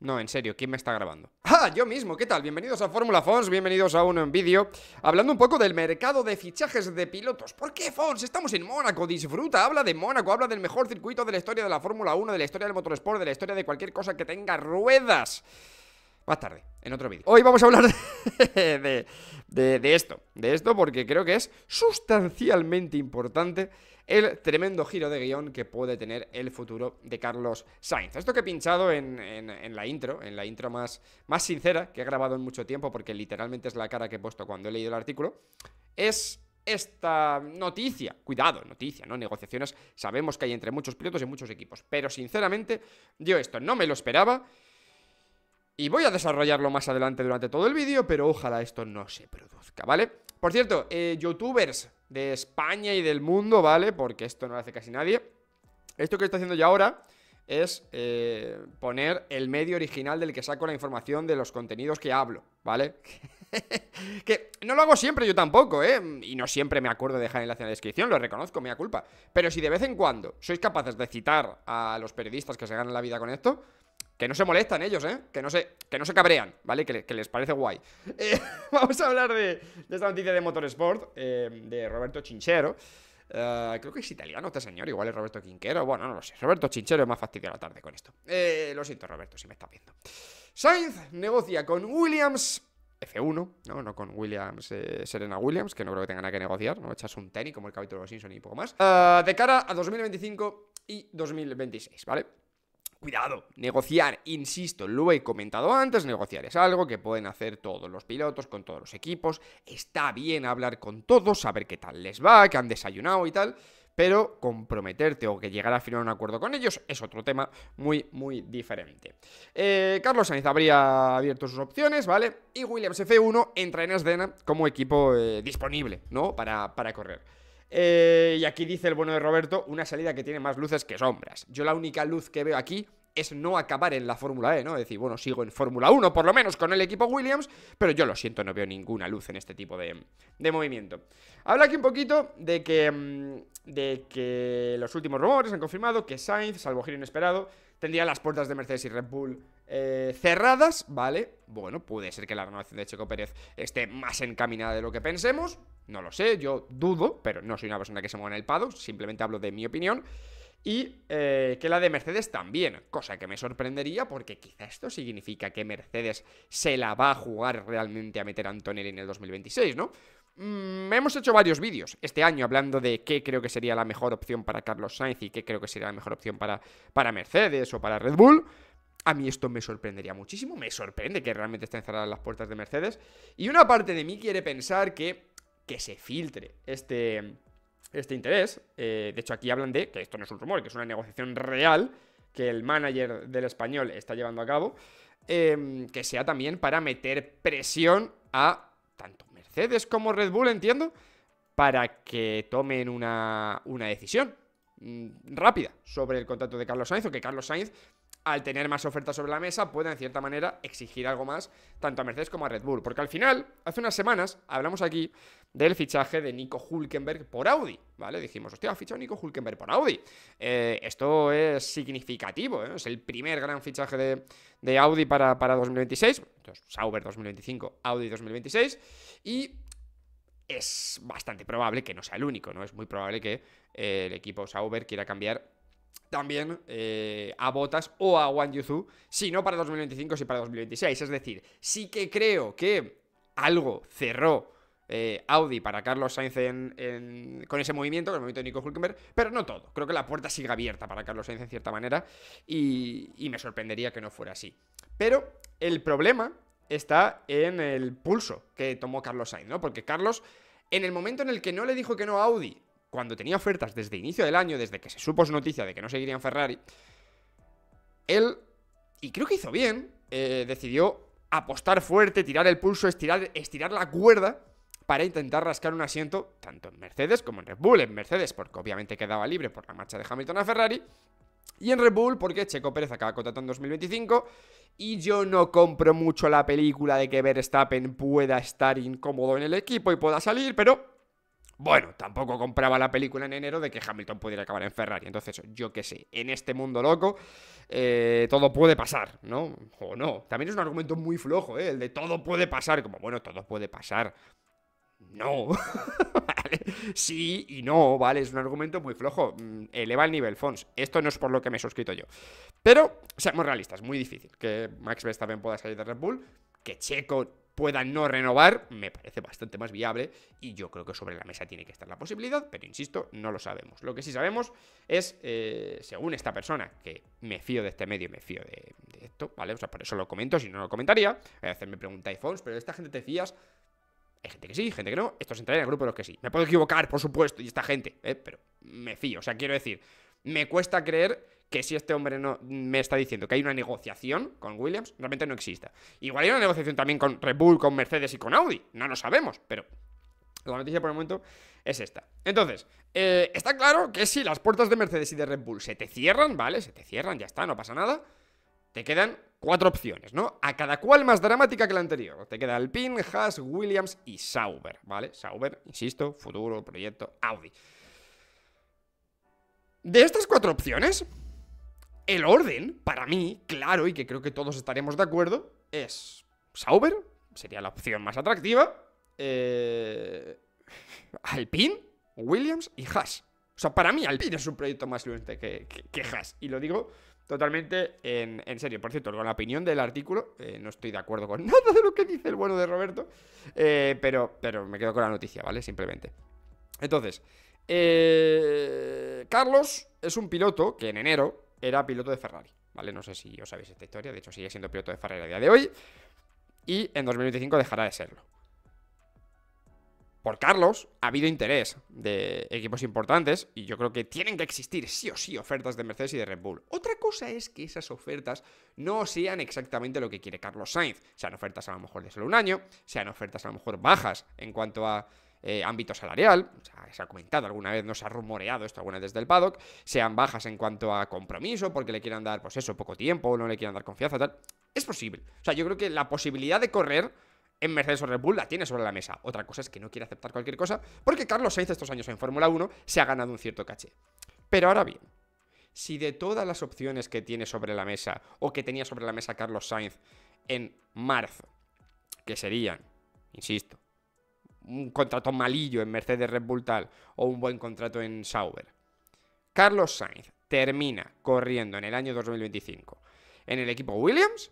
No, en serio, ¿quién me está grabando? ¡Ah! Yo mismo, ¿qué tal? Bienvenidos a Fórmula Fons, bienvenidos a uno en vídeo. Hablando un poco del mercado de fichajes de pilotos. ¿Por qué, Fons? Estamos en Mónaco, disfruta, habla de Mónaco, habla del mejor circuito de la historia de la Fórmula 1, de la historia del motorsport, de la historia de cualquier cosa que tenga ruedas. Más tarde, en otro vídeo. Hoy vamos a hablar de, de, de esto, de esto porque creo que es sustancialmente importante el tremendo giro de guión que puede tener el futuro de Carlos Sainz. Esto que he pinchado en, la intro, en la intro más, sincera que he grabado en mucho tiempo, porque literalmente es la cara que he puesto cuando he leído el artículo, es esta noticia, cuidado, noticia, ¿no? Negociaciones, sabemos que hay entre muchos pilotos y muchos equipos, pero sinceramente yo esto no me lo esperaba y voy a desarrollarlo más adelante durante todo el vídeo, pero ojalá esto no se produzca, ¿vale? Por cierto, eh, youtubers, de España y del mundo, ¿vale? Porque esto no lo hace casi nadie. Esto que estoy haciendo yo ahora es eh, poner el medio original del que saco la información de los contenidos que hablo, ¿vale? que no lo hago siempre yo tampoco, ¿eh? Y no siempre me acuerdo de dejar enlace en la descripción, lo reconozco, mea culpa. Pero si de vez en cuando sois capaces de citar a los periodistas que se ganan la vida con esto, que no se molestan ellos, ¿eh? Que no se, que no se cabrean, ¿vale? Que, les parece guay. Eh, vamos a hablar de, esta noticia de Motorsport, eh, de Roberto Chinchero. Eh, creo que es italiano este señor, igual es Roberto Quinquero. Bueno, no lo sé. Roberto Chinchero más más de la tarde con esto. lo siento, Roberto, si me estás viendo. Sainz negocia con Williams F1, ¿no? No con Williams, Serena Williams, que no creo que tengan nada que negociar, ¿no? Echas un tenis como el capítulo de los Simpson y poco más. de cara a 2025 y 2026, ¿vale? Cuidado, negociar, insisto, lo he comentado antes, negociar es algo que pueden hacer todos los pilotos con todos los equipos, está bien hablar con todos, saber qué tal les va, que han desayunado y tal, pero comprometerte o que llegar a firmar un acuerdo con ellos es otro tema muy, muy diferente. Eh, Carlos Sainz habría abierto sus opciones, ¿vale? Y Williams F1 entra en escena como equipo eh, disponible, ¿no? Para, para correr. Eh, y aquí dice el bueno de Roberto, una salida que tiene más luces que sombras. Yo la única luz que veo aquí es no acabar en la Fórmula E, ¿no? Es decir, bueno, sigo en Fórmula 1 por lo menos con el equipo Williams, pero yo lo siento, no veo ninguna luz en este tipo de, movimiento. Habla aquí un poquito de que, mm, de que los últimos rumores han confirmado que Sainz, salvo giro inesperado, tendría las puertas de Mercedes y Red Bull eh, cerradas, ¿vale? Bueno, puede ser que la renovación de Checo Pérez esté más encaminada de lo que pensemos. No lo sé, yo dudo, pero no soy una persona que se mueva en el pado simplemente hablo de mi opinión. Y eh, que la de Mercedes también, cosa que me sorprendería porque quizá esto significa que Mercedes se la va a jugar realmente a meter a Antonelli en el 2026, ¿no? Mm, hemos hecho varios vídeos este año hablando de qué creo que sería la mejor opción para Carlos Sainz y qué creo que sería la mejor opción para, para Mercedes o para Red Bull. A mí esto me sorprendería muchísimo, me sorprende que realmente estén cerradas las puertas de Mercedes. Y una parte de mí quiere pensar que, que se filtre este, este interés. Eh, de hecho, aquí hablan de, que esto no es un rumor, que es una negociación real que el manager del español está llevando a cabo, em, que sea también para meter presión a tanto Mercedes como Red Bull, entiendo, para que tomen una, una decisión mm, rápida sobre el contrato de Carlos Sainz o que Carlos Sainz al tener más ofertas sobre la mesa, pueda en cierta manera exigir algo más tanto a Mercedes como a Red Bull. Porque al final, hace unas semanas, hablamos aquí del fichaje de Nico Hulkenberg por Audi, ¿vale? Dijimos, hostia, ha fichado Nico Hulkenberg por Audi. Eh, esto es significativo, ¿eh? es el primer gran fichaje de, Audi para, para 2026. Sauber 2025, Audi 2026. Y es bastante probable que no sea el único, ¿no? Es muy probable que eh, el equipo Sauber quiera cambiar también eh, a Botas o a Wang Yuzu, si no para 2025, si para 2026. Es decir, sí que creo que algo cerró eh, Audi para Carlos Sainz con ese movimiento, con el movimiento de Nico Hulkenberg, pero no todo. Creo que la puerta sigue abierta para Carlos Sainz en cierta manera y, me sorprendería que no fuera así. Pero el problema está en el pulso que tomó Carlos Sainz, ¿no? Porque Carlos, en el momento en el que no le dijo que no a Audi cuando tenía ofertas desde inicio del año, desde que se supo noticia de que no seguirían Ferrari, él, y creo que hizo bien, eh, decidió apostar fuerte, tirar el pulso, estirar, la cuerda para intentar rascar un asiento tanto en Mercedes como en Red Bull. En Mercedes, porque obviamente quedaba libre por la marcha de Hamilton a Ferrari. Y en Red Bull, porque Checo Pérez acaba contratando en 2025. Y yo no compro mucho la película de que Verstappen pueda estar incómodo en el equipo y pueda salir, pero bueno, tampoco compraba la película en enero de que Hamilton pudiera acabar en Ferrari. Entonces, yo qué sé, en este mundo loco eh, todo puede pasar, ¿no? O no. También es un argumento muy flojo, ¿eh? El de todo puede pasar. Como, bueno, todo puede pasar. No. Sí y no, ¿vale? Es un argumento muy flojo. Mm, eleva el nivel, Fons. Esto no es por lo que me he suscrito yo. Pero, seamos realistas, muy difícil que Max Verstappen pueda salir de Red Bull, que Checo puedan no renovar, me parece bastante más viable y yo creo que sobre la mesa tiene que estar la posibilidad, pero insisto, no lo sabemos. Lo que sí sabemos es, eh, según esta persona, que me fío de este medio me fío de, esto, ¿vale? O sea, por eso lo comento, si no lo comentaría, a hacerme me preguntáis, pero de esta gente te fías, hay gente que sí, gente que no. Estos entrarían en el grupo de los que sí. Me puedo equivocar, por supuesto, y esta gente, ¿eh? pero me fío. O sea, quiero decir, me cuesta creer que si este hombre no me está diciendo que hay una negociación con Williams, realmente no exista. Igual hay una negociación también con Red Bull, con Mercedes y con Audi, no lo sabemos, pero la noticia por el momento es esta. Entonces, eh, está claro que si las puertas de Mercedes y de Red Bull se te cierran, ¿vale? Se te cierran, ya está, no pasa nada. Te quedan cuatro opciones, ¿no? A cada cual más dramática que la anterior. Te queda Alpine, Haas, Williams y Sauber, ¿vale? Sauber, insisto, futuro, proyecto, Audi. De estas cuatro opciones, el orden, para mí, claro, y que creo que todos estaremos de acuerdo, es Sauber, sería la opción más atractiva, eh, Alpine, Williams y Haas. O sea, para mí Alpine es un proyecto más fluente que, que, Haas. Y lo digo totalmente en, serio. Por cierto, con la opinión del artículo, eh, no estoy de acuerdo con nada de lo que dice el bueno de Roberto, eh, pero, pero me quedo con la noticia, ¿vale? Simplemente. Entonces, eh, Carlos es un piloto que en enero era piloto de Ferrari, ¿vale? No sé si os sabéis esta historia, de hecho sigue siendo piloto de Ferrari a día de hoy. Y en 2025 dejará de serlo. Por Carlos ha habido interés de equipos importantes y yo creo que tienen que existir sí o sí ofertas de Mercedes y de Red Bull. Otra cosa es que esas ofertas no sean exactamente lo que quiere Carlos Sainz. Sean ofertas a lo mejor de solo un año, sean ofertas a lo mejor bajas en cuanto a eh, ámbito salarial, se ha comentado alguna vez, no se ha rumoreado esto alguna vez desde el paddock, sean bajas en cuanto a compromiso, porque le quieran dar, pues eso, poco tiempo, o no le quieran dar confianza, tal. Es posible. O sea, yo creo que la posibilidad de correr en Mercedes o Red Bull la tiene sobre la mesa. Otra cosa es que no quiere aceptar cualquier cosa, porque Carlos Sainz estos años en Fórmula 1 se ha ganado un cierto caché. Pero ahora bien, si de todas las opciones que tiene sobre la mesa, o que tenía sobre la mesa Carlos Sainz en marzo, que serían, insisto, un contrato malillo en Mercedes Red Bull tal o un buen contrato en Sauber. Carlos Sainz termina corriendo en el año 2025 en el equipo Williams.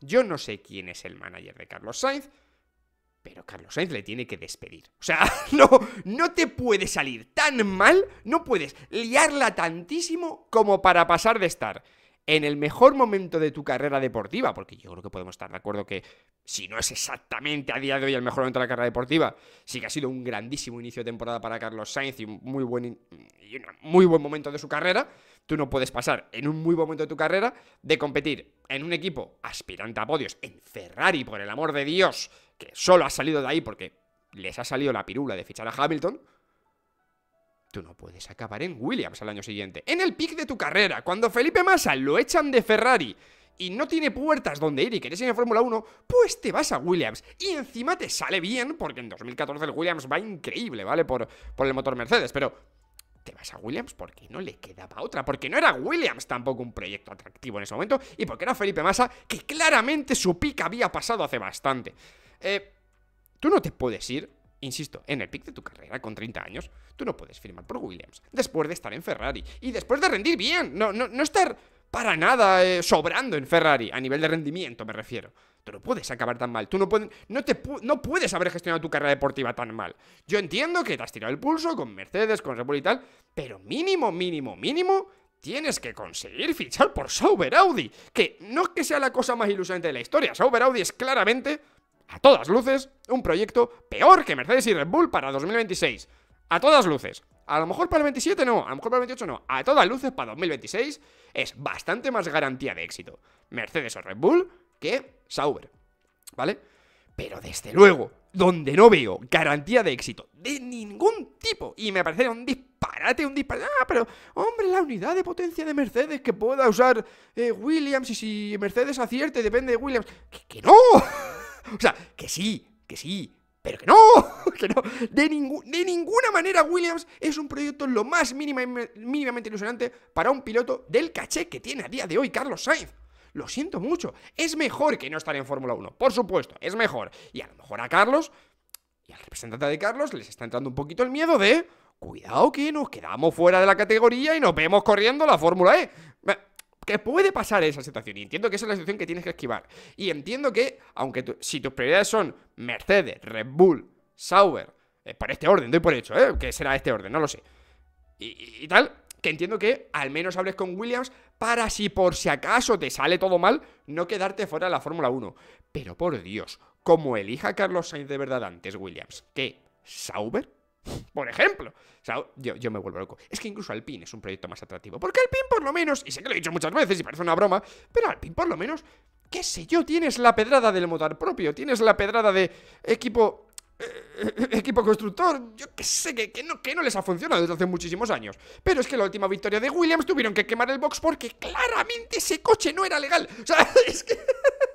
Yo no sé quién es el manager de Carlos Sainz, pero Carlos Sainz le tiene que despedir. O sea, no, no te puede salir tan mal, no puedes liarla tantísimo como para pasar de estar en el mejor momento de tu carrera deportiva, porque yo creo que podemos estar de acuerdo que si no es exactamente a día de hoy el mejor momento de la carrera deportiva, sí que ha sido un grandísimo inicio de temporada para Carlos Sainz y un muy buen, y un muy buen momento de su carrera, tú no puedes pasar en un muy buen momento de tu carrera de competir en un equipo aspirante a podios, en Ferrari, por el amor de Dios, que solo ha salido de ahí porque les ha salido la pirula de fichar a Hamilton, Tú no puedes acabar en Williams al año siguiente, en el pic de tu carrera, cuando Felipe Massa lo echan de Ferrari y no tiene puertas donde ir y querés ir en Fórmula 1, pues te vas a Williams. Y encima te sale bien, porque en 2014 el Williams va increíble, ¿vale? Por, por el motor Mercedes, pero te vas a Williams porque no le quedaba otra, porque no era Williams tampoco un proyecto atractivo en ese momento y porque era Felipe Massa, que claramente su pica había pasado hace bastante. Eh, tú no te puedes ir Insisto, en el pic de tu carrera, con 30 años, tú no puedes firmar por Williams. Después de estar en Ferrari y después de rendir bien, no, no, estar para nada eh, sobrando en Ferrari, a nivel de rendimiento me refiero. Tú no puedes acabar tan mal, tú no, puedes, no, te no puedes haber gestionado tu carrera deportiva tan mal. Yo entiendo que te has tirado el pulso con Mercedes, con Red y tal, pero mínimo, mínimo, mínimo, tienes que conseguir fichar por Sauber Audi, que no es que sea la cosa más ilusionante de la historia, Sauber Audi es claramente a todas luces, un proyecto peor que Mercedes y Red Bull para 2026. A todas luces. A lo mejor para el 27 no, a lo mejor para el 28 no. A todas luces para 2026 es bastante más garantía de éxito Mercedes o Red Bull que Sauber. ¿Vale? Pero desde luego, donde no veo garantía de éxito de ningún tipo, y me parece un disparate, un disparate, ah, pero hombre, la unidad de potencia de Mercedes que pueda usar eh, Williams, y si Mercedes acierte, depende de Williams, que no, o sea, que sí, que sí, pero que no, que no. De, de ninguna manera Williams es un proyecto lo más mínimamente ilusionante para un piloto del caché que tiene a día de hoy Carlos Sainz. Lo siento mucho, es mejor que no estar en Fórmula 1, por supuesto, es mejor. Y a lo mejor a Carlos y al representante de Carlos les está entrando un poquito el miedo de... Cuidado que nos quedamos fuera de la categoría y nos vemos corriendo la Fórmula E. Que puede pasar esa situación. Y entiendo que esa es la situación que tienes que esquivar. Y entiendo que, aunque si tus prioridades son Mercedes, Red Bull, Sauber, eh, por este orden, doy por hecho, ¿eh? Que será este orden, no lo sé. y, tal, que entiendo que al menos hables con Williams para si por si acaso te sale todo mal, no quedarte fuera de la Fórmula 1. Pero por Dios, como elija Carlos Sainz de verdad antes Williams que Sauber, por ejemplo. O sea, yo, me vuelvo loco. Es que incluso Alpine es un proyecto más atractivo. Porque Alpine por lo menos, y sé que lo he dicho muchas veces y parece una broma, pero Alpine por lo menos, qué sé yo, tienes la pedrada del motor propio, tienes la pedrada de equipo eh, equipo constructor, yo qué sé, que, no, que no les ha funcionado desde hace muchísimos años. Pero es que la última victoria de Williams tuvieron que quemar el box porque claramente ese coche no era legal. O sea, es que.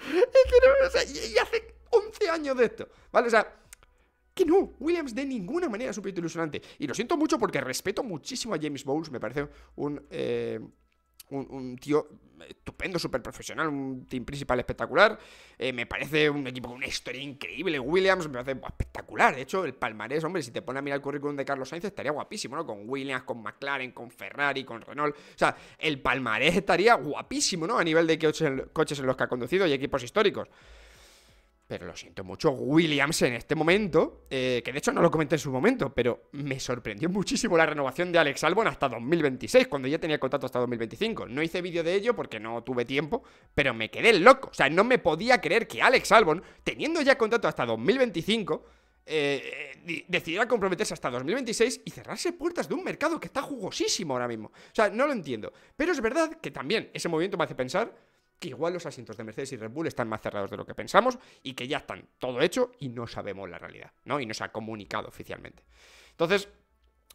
Es que no, o sea, y hace 11 años de esto, ¿vale? O sea, que no, Williams de ninguna manera es súper ilusionante. Y lo siento mucho porque respeto muchísimo a James Bowles, me parece un, eh, un, tío estupendo, súper profesional, un team principal espectacular. Eh, me parece un equipo con una historia increíble. Williams me parece espectacular. De hecho, el palmarés, hombre, si te pones a mirar el currículum de Carlos Sainz, estaría guapísimo, ¿no? Con Williams, con McLaren, con Ferrari, con Renault. O sea, el palmarés estaría guapísimo, ¿no? A nivel de coches en los que ha conducido y equipos históricos. Pero lo siento mucho, Williams en este momento, eh, que de hecho no lo comenté en su momento, pero me sorprendió muchísimo la renovación de Alex Albon hasta 2026, cuando ya tenía contrato hasta 2025. No hice vídeo de ello porque no tuve tiempo, pero me quedé loco. O sea, no me podía creer que Alex Albon, teniendo ya contrato hasta 2025, eh, eh, decidiera comprometerse hasta 2026 y cerrarse puertas de un mercado que está jugosísimo ahora mismo. O sea, no lo entiendo. Pero es verdad que también ese movimiento me hace pensar que igual los asientos de Mercedes y Red Bull están más cerrados de lo que pensamos y que ya están todo hecho y no sabemos la realidad, ¿no? Y no se ha comunicado oficialmente. Entonces,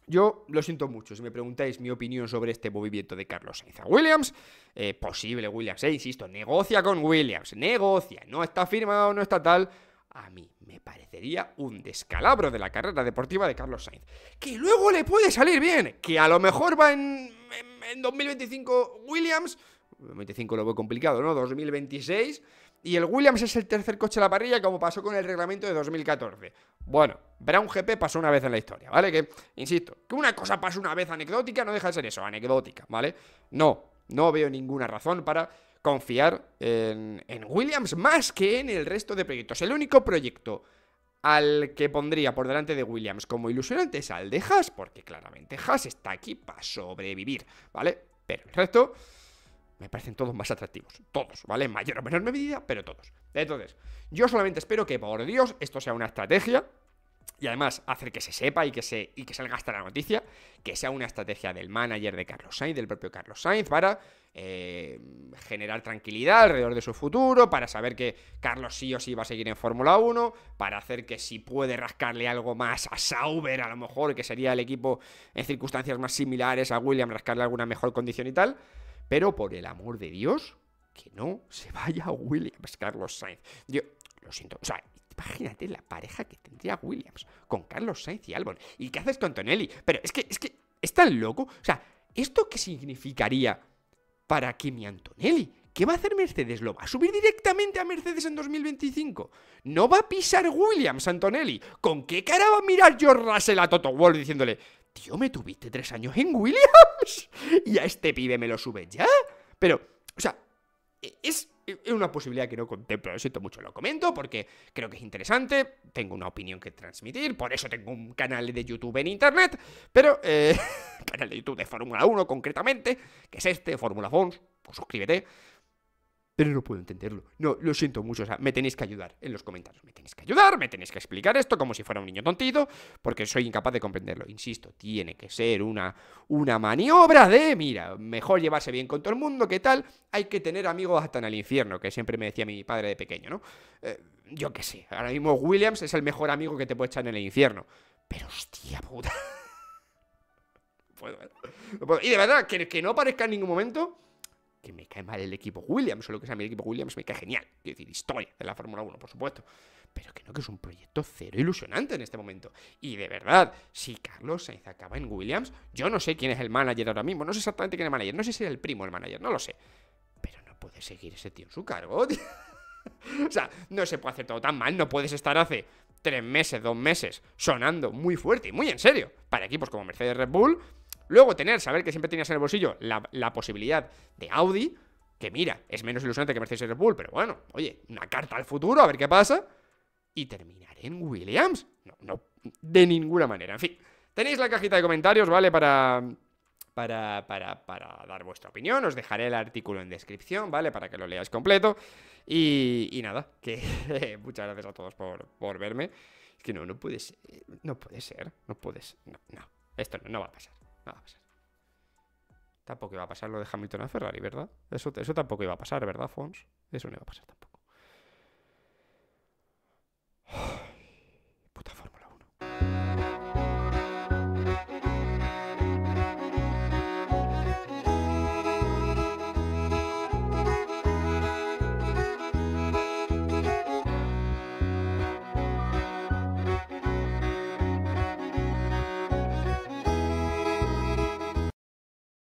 yo lo siento mucho si me preguntáis mi opinión sobre este movimiento de Carlos Sainz a Williams. Eh, posible, Williams, eh, insisto, negocia con Williams, negocia, no está firmado, no está tal. A mí me parecería un descalabro de la carrera deportiva de Carlos Sainz. Que luego le puede salir bien, que a lo mejor va en, en 2025 Williams 25 lo veo complicado, ¿no? 2026. Y el Williams es el tercer coche a la parrilla, como pasó con el reglamento de 2014. Bueno, Brown GP pasó una vez en la historia, ¿vale? Que, insisto, que una cosa pasa una vez anecdótica no deja de ser eso, anecdótica, ¿vale? No, no veo ninguna razón para confiar en, en Williams más que en el resto de proyectos. El único proyecto al que pondría por delante de Williams como ilusionante es al de Haas, porque claramente Haas está aquí para sobrevivir, ¿vale? Pero el resto me parecen todos más atractivos. Todos, ¿vale? En mayor o menor medida, pero todos. Entonces, yo solamente espero que, por Dios, esto sea una estrategia. Y además, hacer que se sepa y que, se, y que salga hasta la noticia, que sea una estrategia del manager de Carlos Sainz, del propio Carlos Sainz, para eh, generar tranquilidad alrededor de su futuro, para saber que Carlos sí o sí va a seguir en Fórmula 1, para hacer que si puede rascarle algo más a Sauber, a lo mejor, que sería el equipo en circunstancias más similares a William, rascarle alguna mejor condición y tal. Pero por el amor de Dios, que no se vaya Williams, Carlos Sainz. Yo lo siento, o sea, imagínate la pareja que tendría Williams con Carlos Sainz y Albon. ¿Y qué haces con Antonelli? Pero es que, es que, es tan loco. O sea, ¿esto qué significaría para Kimi Antonelli? ¿Qué va a hacer Mercedes? ¿Lo va a subir directamente a Mercedes en 2025? ¿No va a pisar Williams Antonelli? ¿Con qué cara va a mirar George Russell a Toto Wolff diciéndole, Tío, me tuviste tres años en Williams. Y a este pibe me lo subes ya. Pero, o sea, e, e, es una posibilidad que no contemplo. Lo siento mucho, lo comento porque creo que es interesante. Tengo una opinión que transmitir. Por eso tengo un canal de YouTube en internet. Pero, eh, canal de YouTube de Fórmula 1 concretamente, que es este, Fórmula Fons. Pues suscríbete pero no puedo entenderlo. No, lo siento mucho, o sea, me tenéis que ayudar en los comentarios, me tenéis que ayudar, me tenéis que explicar esto como si fuera un niño tontito porque soy incapaz de comprenderlo. Insisto, tiene que ser una, una maniobra de, mira, mejor llevarse bien con todo el mundo, ¿qué tal? Hay que tener amigos hasta en el infierno, que siempre me decía mi padre de pequeño, ¿no? Eh, yo qué sé, ahora mismo Williams es el mejor amigo que te puede echar en el infierno. Pero hostia puta. Y de verdad, que no aparezca en ningún momento que me cae mal el equipo Williams, Solo lo que sea mi equipo Williams me cae genial. Quiero decir, historia de la Fórmula 1, por supuesto. Pero que no, que es un proyecto cero ilusionante en este momento. Y de verdad, si Carlos Sainz acaba en Williams, yo no sé quién es el manager ahora mismo, no sé exactamente quién es el manager, no sé si es el primo el manager, no lo sé. Pero no puede seguir ese tío en su cargo, tío. O sea, no se puede hacer todo tan mal, no puedes estar hace tres meses, dos meses, sonando muy fuerte y muy en serio para equipos como Mercedes Red Bull, Luego tener, saber que siempre tenías en el bolsillo la, posibilidad de Audi, que mira, es menos ilusionante que Mercedes y Red Bull, pero bueno, oye, una carta al futuro, a ver qué pasa. Y terminar en Williams. No, no, de ninguna manera. En fin, tenéis la cajita de comentarios, ¿vale? Para, para, para, para, dar vuestra opinión. Os dejaré el artículo en descripción, ¿vale? Para que lo leáis completo. Y, nada, que muchas gracias a todos por, verme. Es que no, no puede ser. No puede ser. No puedes. No, no. Esto no va a pasar. Tampoco va a pasar. Tampoco iba a pasar lo de Hamilton a Ferrari, ¿verdad? Eso, eso tampoco iba a pasar, ¿verdad, Fons? Eso no iba a pasar tampoco.